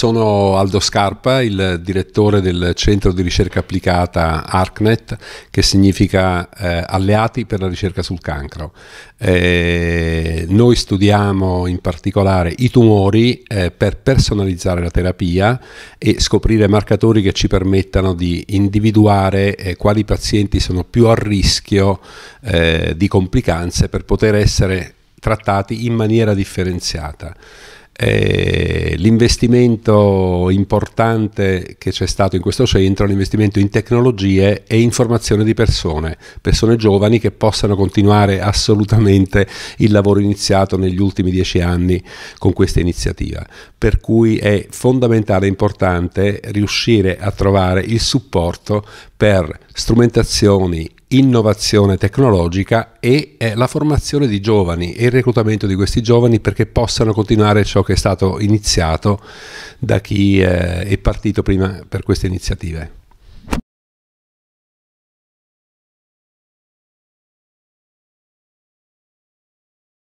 sono Aldo Scarpa, il direttore del centro di ricerca applicata ARCNET, che significa eh, Alleati per la ricerca sul cancro. Eh, noi studiamo in particolare i tumori eh, per personalizzare la terapia e scoprire marcatori che ci permettano di individuare eh, quali pazienti sono più a rischio eh, di complicanze per poter essere trattati in maniera differenziata eh, l'investimento importante che c'è stato in questo centro, l'investimento in tecnologie e in formazione di persone, persone giovani che possano continuare assolutamente il lavoro iniziato negli ultimi dieci anni con questa iniziativa. Per cui è fondamentale e importante riuscire a trovare il supporto per strumentazioni innovazione tecnologica e eh, la formazione di giovani e il reclutamento di questi giovani perché possano continuare ciò che è stato iniziato da chi eh, è partito prima per queste iniziative.